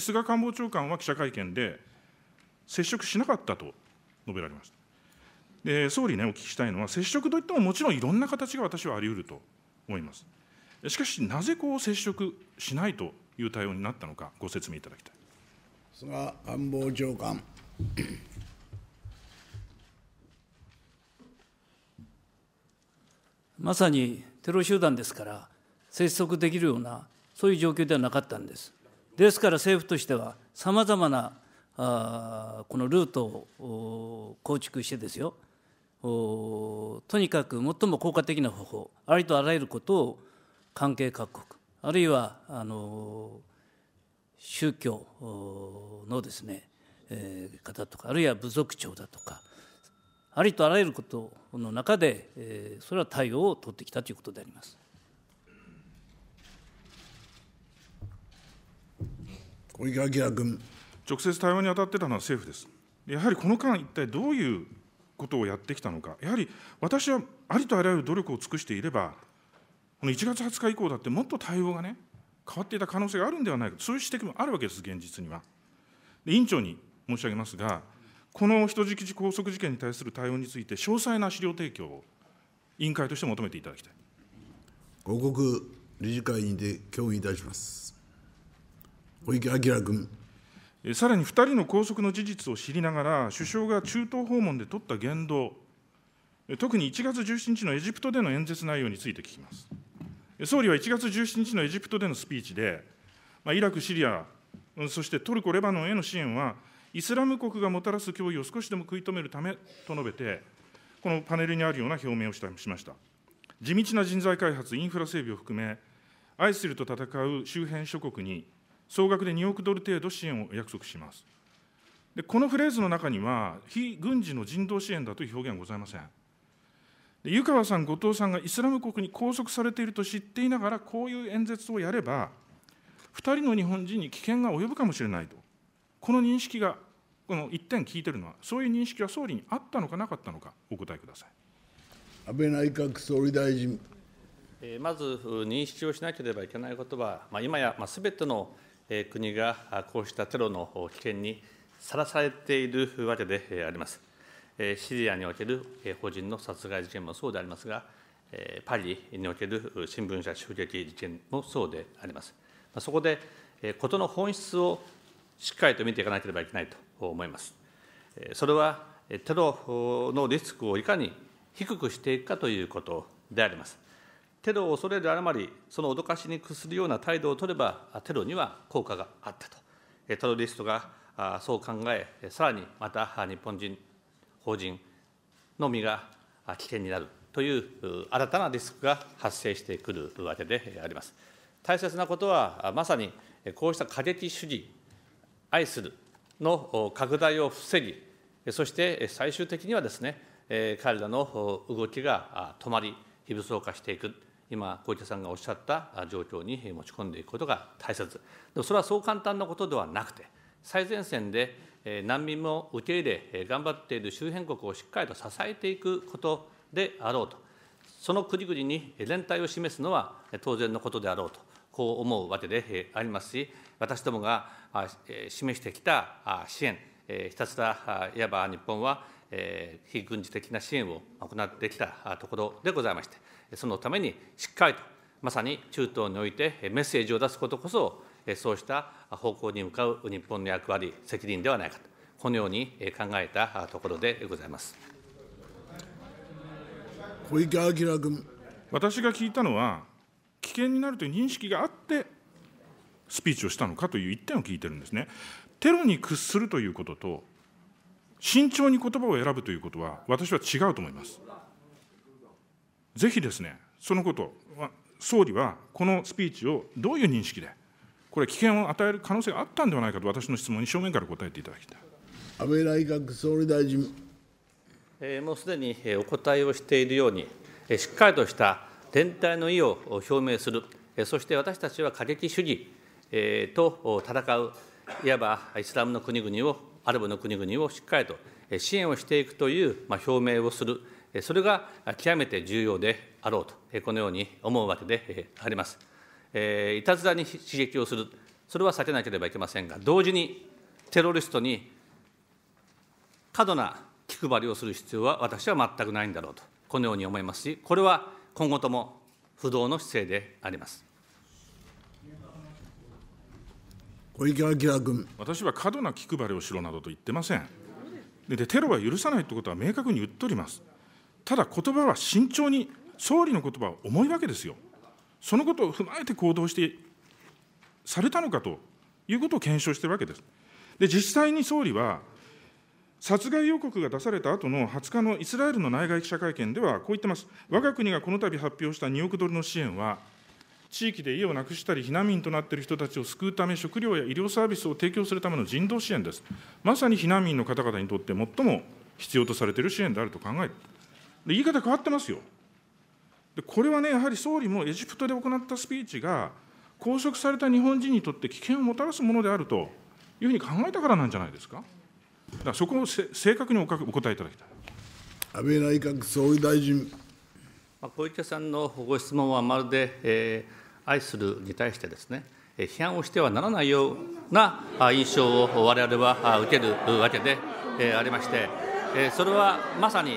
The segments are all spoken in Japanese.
し、菅官房長官は記者会見で、接触しなかったと述べられました。で総理ね、お聞きしたいのは、接触といってももちろんいろんな形が私はあり得ると思います。しかし、なぜこう接触しないという対応になったのか、ご説明いただきたい菅官房長官。まさにテロ集団ですから、接触できるような、そういう状況ではなかったんです。ですから政府としては、さまざまなあこのルートを構築してですよ、とにかく最も効果的な方法、ありとあらゆることを関係各国、あるいはあの宗教のですね、えー、方とか、あるいは部族長だとか、ありとあらゆることの中で、えー、それは対応を取ってきたということであります。小池晃君。直接対話に当たってたのは政府です。やはりこの間、一体どういうことをやってきたのか、やはり私はありとあらゆる努力を尽くしていれば、この1月20日以降だって、もっと対応がね、変わっていた可能性があるんではないか、そういう指摘もあるわけです、現実には。委員長に申し上げますが、この人質拘束事件に対する対応について、詳細な資料提供を委員会として求めていただきたい。報告理事会にて協議いたします。小池晃君。さらに2人の拘束の事実を知りながら、首相が中東訪問で取った言動、特に1月17日のエジプトでの演説内容について聞きます。総理は1月17日のエジプトでのスピーチで、イラク、シリア、そしてトルコ、レバノンへの支援は、イスラム国がもたらす脅威を少しでも食い止めるためと述べて、このパネルにあるような表明をしました。地道な人材開発、インフラ整備を含め、アイスルと戦う周辺諸国に総額で2億ドル程度支援を約束します。でこのフレーズの中には、非軍事の人道支援だという表現はございません。で湯川さん、後藤さんがイスラム国に拘束されていると知っていながら、こういう演説をやれば、2人の日本人に危険が及ぶかもしれないと、この認識が、この1点聞いてるのは、そういう認識は総理にあったのかなかったのか、お答えください安倍内閣総理大臣。まず認識をしなければいけないことは、まあ、今やすべての国がこうしたテロの危険にさらされているわけであります。シリアにおける法人の殺害事件もそうでありますが、パリにおける新聞社襲撃事件もそうであります。そこで、事の本質をしっかりと見ていかなければいけないと思います。それは、テロのリスクをいかに低くしていくかということであります。テロを恐れるあまり、その脅かしに屈するような態度を取れば、テロには効果があったと、テロリストがそう考え、さらにまた日本人、法人のみが危険になるという新たなリスクが発生してくるわけであります。大切なことは、まさにこうした過激主義、愛するの拡大を防ぎ、そして最終的にはですね、彼らの動きが止まり、非武装化していく。今、小池さんがおっしゃった状況に持ち込んでいくことが大切、でもそれはそう簡単なことではなくて、最前線で難民も受け入れ、頑張っている周辺国をしっかりと支えていくことであろうと、その国々に連帯を示すのは当然のことであろうと、こう思うわけでありますし、私どもが示してきた支援、ひたすらいわば日本は非軍事的な支援を行ってきたところでございまして、そのためにしっかりと、まさに中東においてメッセージを出すことこそ、そうした方向に向かう日本の役割、責任ではないかと、このように考えたところでございます。小池晃君。私が聞いたのは、危険になるという認識があって、スピーチをしたのかという一点を聞いてるんですね。テロに屈するということと、慎重に言葉を選ぶということは、私は違うと思います。ぜひですね、そのこと、総理はこのスピーチをどういう認識で、これ、危険を与える可能性があったんではないかと、私の質問に正面から答えていただきたい安倍内閣総理大臣。えー、もうすでにお答えをしているように、しっかりとした連帯の意を表明する、そして私たちは過激主義と戦う、いわばイスラムの国々を、アラブの国々をしっかりと支援をしていくという表明をする。それが極めて重要であろうと、このように思うわけであります。いたずらに刺激をする、それは避けなければいけませんが、同時にテロリストに過度な気配りをする必要は私は全くないんだろうと、このように思いますし、これは今後とも不動の姿勢であります。小池晃君私は過度な気配りをしろなどと言ってませんでで、テロは許さないということは明確に言っておりますただ言葉は慎重に、総理の言葉は重いわけですよ。そのことを踏まえて行動してされたのかということを検証しているわけです。で、実際に総理は、殺害予告が出された後の20日のイスラエルの内外記者会見では、こう言ってます。我が国がこの度発表した2億ドルの支援は、地域で家をなくしたり、避難民となっている人たちを救うため、食料や医療サービスを提供するための人道支援です。まさに避難民の方々にとって最も必要とされている支援であると考える。言い方変わってますよ。でこれはね、やはり総理もエジプトで行ったスピーチが、拘束された日本人にとって危険をもたらすものであるというふうに考えたからなんじゃないですか。だからそこを正確にお答えいただきたい安倍内閣総理大臣。小池さんのご質問はまるで、えー、愛するに対してですね、批判をしてはならないような印象をわれわれは受けるわけでありまして、それはまさに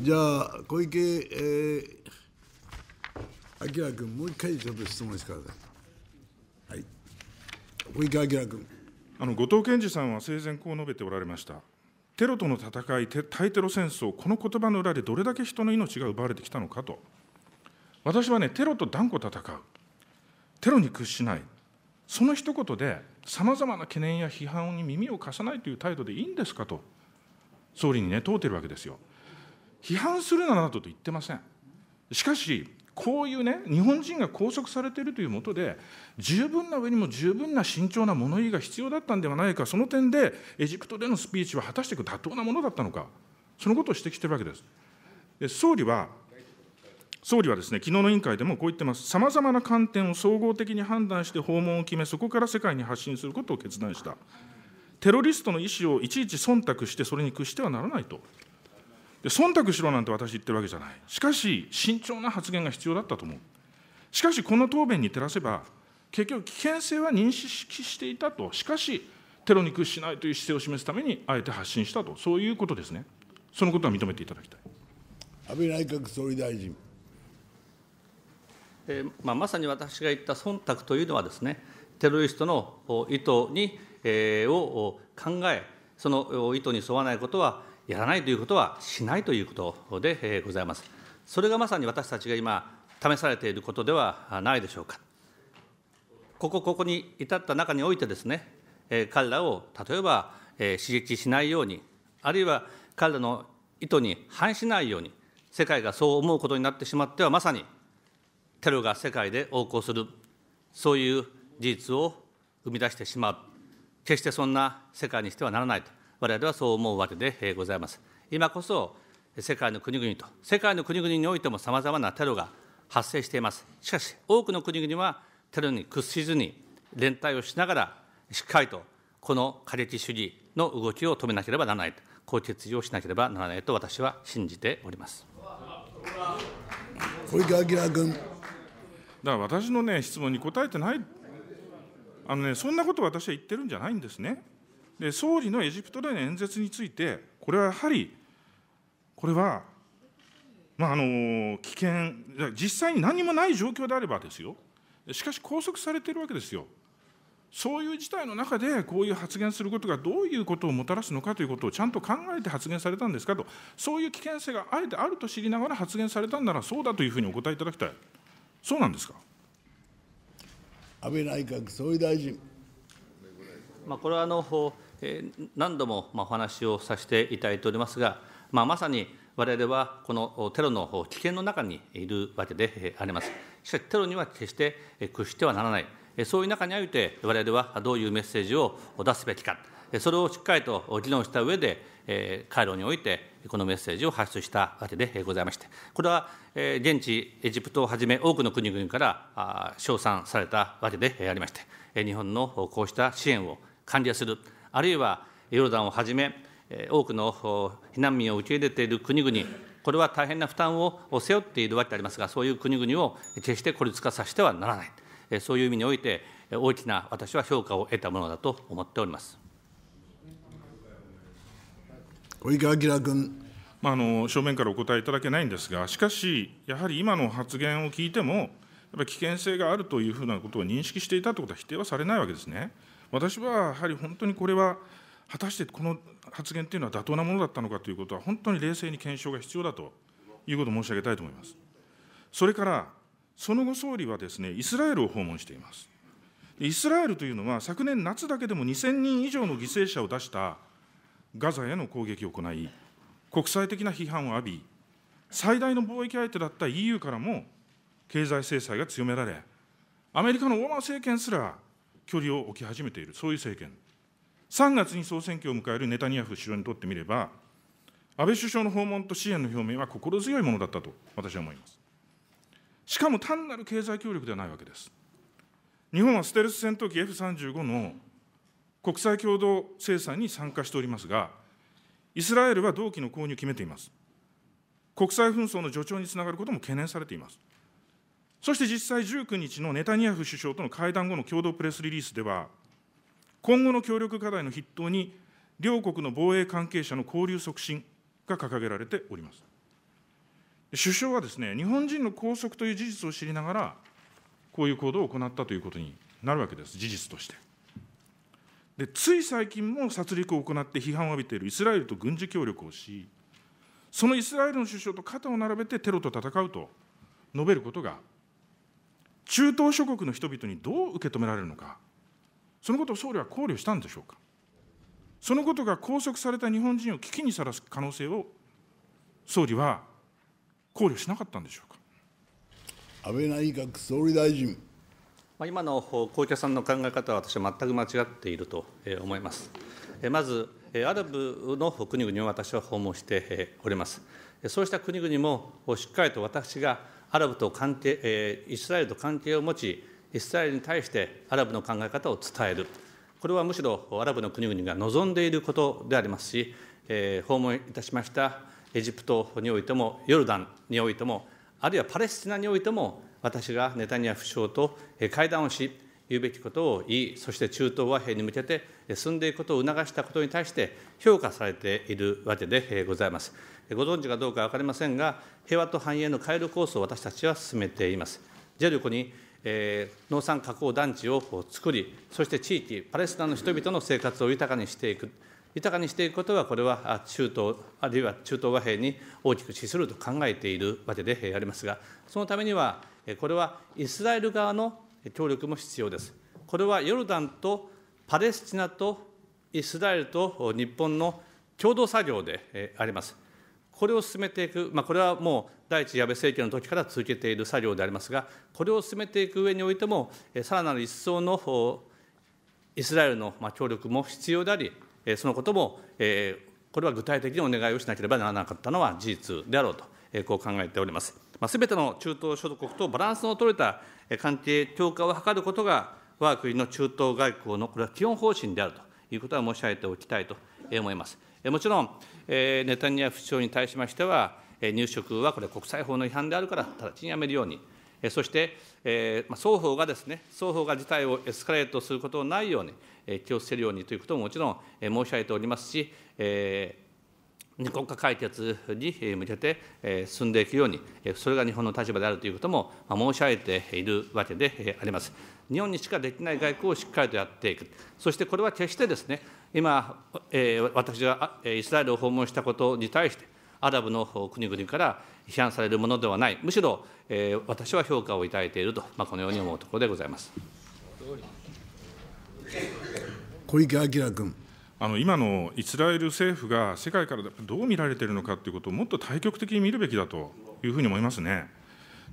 じゃあ小池、えー、明君もう一回ちょっと質問してください。はい、小池晃君あの後藤健二さんは生前こう述べておられました。テロとの戦い、対テロ戦争、この言葉の裏でどれだけ人の命が奪われてきたのかと、私はね、テロと断固戦う、テロに屈しない、その一言で、さまざまな懸念や批判に耳を貸さないという態度でいいんですかと、総理にね、問うてるわけですよ。批判するななどと言ってません。しかし、こういうね、日本人が拘束されているというもとで、十分な上にも十分な慎重な物言いが必要だったんではないか、その点でエジプトでのスピーチは果たして妥当なものだったのか、そのことを指摘しているわけです。総理は総理はですね、昨日の委員会でもこう言ってます、さまざまな観点を総合的に判断して訪問を決め、そこから世界に発信することを決断した、テロリストの意思をいちいち忖度して、それに屈してはならないとで忖度しろなんて私言ってるわけじゃない。しかし、慎重な発言が必要だったと思う。しかし、この答弁に照らせば、結局、危険性は認識していたと、しかし、テロに屈しないという姿勢を示すために、あえて発信したと、そういうことですね。そのことは認めていただきたい。安倍内閣総理大臣。えー、まあ、まさに私が言った忖度というのはですね、テロリストの意図に、えー、を考え、その意図に沿わないことは、やらないということはしないということでございます。それがまさに私たちが今、試されていることではないでしょうか。ここ、ここに至った中においてですね、彼らを例えば刺激しないように、あるいは彼らの意図に反しないように、世界がそう思うことになってしまっては、まさにテロが世界で横行する、そういう事実を生み出してしまう、決してそんな世界にしてはならないと我々はそう思うわけでございます。今こそ世界の国々と、世界の国々においてもさまざまなテロが発生しています。しかし、多くの国々はテロに屈しずに、連帯をしながら、しっかりとこの過激主義の動きを止めなければならないと、こう決意をしなければならないと私は信じております。小池晃君。だから私のね質問に答えてない。あのねそんなこと私は言ってるんじゃないんですね。で総理のエジプトでの演説について、これはやはり、これは、まあ、あの危険、実際に何もない状況であればですよ、しかし拘束されているわけですよ、そういう事態の中で、こういう発言することがどういうことをもたらすのかということをちゃんと考えて発言されたんですかと、そういう危険性があえてあると知りながら発言されたんなら、そうだというふうにお答えいただきたい、そうなんですか安倍内閣総理大臣。まあ、これはあの何度もお話をさせていただいておりますが、まあ、まさに我々はこのテロの危険の中にいるわけであります。しかし、テロには決して屈してはならない、そういう中において、我々はどういうメッセージを出すべきか、それをしっかりと議論した上で、回イにおいて、このメッセージを発出したわけでございまして、これは現地、エジプトをはじめ、多くの国々から称賛されたわけでありまして、日本のこうした支援を管理する。あるいはヨルダンをはじめ、多くの避難民を受け入れている国々、これは大変な負担を背負っているわけでありますが、そういう国々を決して孤立化させてはならない、そういう意味において、大きな私は評価を得たものだと思っております。小池晃君。まあ、あの正面からお答えいただけないんですが、しかし、やはり今の発言を聞いても、やっぱり危険性があるというふうなことを認識していたということは否定はされないわけですね。私はやはり本当にこれは、果たしてこの発言というのは妥当なものだったのかということは、本当に冷静に検証が必要だということを申し上げたいと思います。それから、その後、総理はですね、イスラエルを訪問しています。イスラエルというのは、昨年夏だけでも2000人以上の犠牲者を出したガザへの攻撃を行い、国際的な批判を浴び、最大の貿易相手だった EU からも経済制裁が強められ、アメリカのオバマ政権すら距離を置き始めている、そういう政権。3月に総選挙を迎えるネタニヤフ首相にとってみれば、安倍首相の訪問と支援の表明は心強いものだったと私は思います。しかも単なる経済協力ではないわけです。日本はステルス戦闘機 F35 の国際共同制裁に参加しておりますが、イスラエルは同期の購入を決めています。国際紛争の助長につながることも懸念されています。そして実際19日のネタニヤフ首相との会談後の共同プレスリリースでは、今後の協力課題の筆頭に、両国の防衛関係者の交流促進が掲げられております。首相はですね、日本人の拘束という事実を知りながら、こういう行動を行ったということになるわけです、事実として。でつい最近も殺戮を行って批判を浴びているイスラエルと軍事協力をし、そのイスラエルの首相と肩を並べてテロと戦うと述べることが中東諸国の人々にどう受け止められるのか、そのことを総理は考慮したんでしょうか。そのことが拘束された日本人を危機にさらす可能性を総理は考慮しなかったんでしょうか安倍内閣総理大臣。今の小池さんの考え方は、私は全く間違っていると思います。まず、アラブの国々を私は訪問しております。そうした国々もしっかりと私がアラブと関係、えー、イスラエルと関係を持ち、イスラエルに対してアラブの考え方を伝える、これはむしろアラブの国々が望んでいることでありますし、えー、訪問いたしましたエジプトにおいても、ヨルダンにおいても、あるいはパレスチナにおいても、私がネタニヤフ首相と会談をし、言うべきことを言い、そして中東和平に向けて進んでいくことを促したことに対して、評価されているわけでございます。ご存知かどうか分かりませんが、平和と繁栄の回路構想を私たちは進めています。ジェルコに、えー、農産加工団地を作り、そして地域、パレスチナの人々の生活を豊かにしていく、豊かにしていくことは、これは中東、あるいは中東和平に大きく資すると考えているわけでありますが、そのためには、これはイスラエル側の協力も必要です。これはヨルダンとパレスチナとイスラエルと日本の共同作業であります。これを進めていく、まあ、これはもう第一安倍政権の時から続けている作業でありますが、これを進めていく上においても、さらなる一層のイスラエルの協力も必要であり、そのことも、これは具体的にお願いをしなければならなかったのは事実であろうと、こう考えております。すべての中東諸国とバランスの取れた関係強化を図ることが、我が国の中東外交のこれは基本方針であるということは申し上げておきたいと思います。もちろん、ネタニヤフ首相に対しましては、入植はこれ、国際法の違反であるから、直ちにやめるように、そして、双方がですね、双方が事態をエスカレートすることのないように、気をつけるようにということももちろん申し上げておりますし、二国家解決に向けて進んでいくように、それが日本の立場であるということも申し上げているわけであります。日本にしかできない外交をしっかりとやっていく、そしてこれは決してですね、今、えー、私がイスラエルを訪問したことに対して、アラブの国々から批判されるものではない、むしろ、えー、私は評価をいただいていると、まあ、このように思うところでございます小池晃君。あの今のイスラエル政府が世界からどう見られているのかということをもっと大局的に見るべきだというふうに思いますね。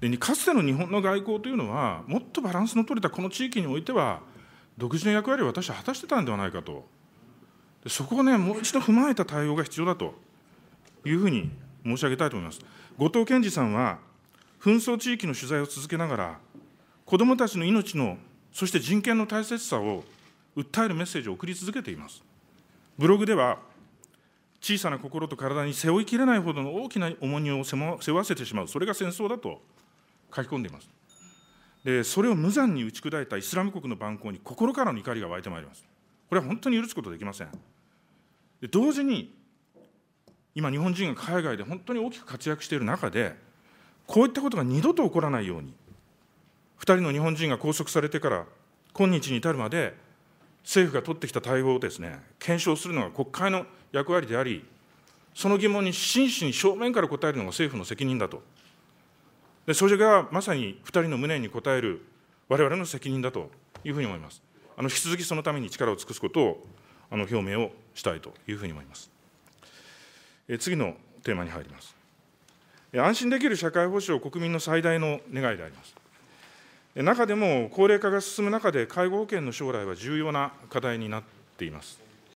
でかつての日本の外交というのは、もっとバランスの取れたこの地域においては、独自の役割を私は果たしてたんではないかと、そこをね、もう一度踏まえた対応が必要だというふうに申し上げたいと思います。後藤健二さんは、紛争地域の取材を続けながら、子どもたちの命の、そして人権の大切さを訴えるメッセージを送り続けています。ブログでは、小さな心と体に背負いきれないほどの大きな重荷を背負わせてしまう、それが戦争だと。書き込んでいます。でそれを無残に打ち砕いたイスラム国の蛮行に心からの怒りが湧いてまいります。これは本当に許すことできません。で同時に、今、日本人が海外で本当に大きく活躍している中で、こういったことが二度と起こらないように、2人の日本人が拘束されてから、今日に至るまで、政府が取ってきた対応をですね、検証するのが国会の役割であり、その疑問に真摯に正面から答えるのが政府の責任だとでそれがまさに2人の無念に応える我々の責任だというふうに思います。あの引き続きそのために力を尽くすことをあの表明をしたいというふうに思います。え次のテーマに入ります。安心できる社会保障国民の最大の願いであります。中でも高齢化が進む中で、介護保険の将来は重要な課題になっています。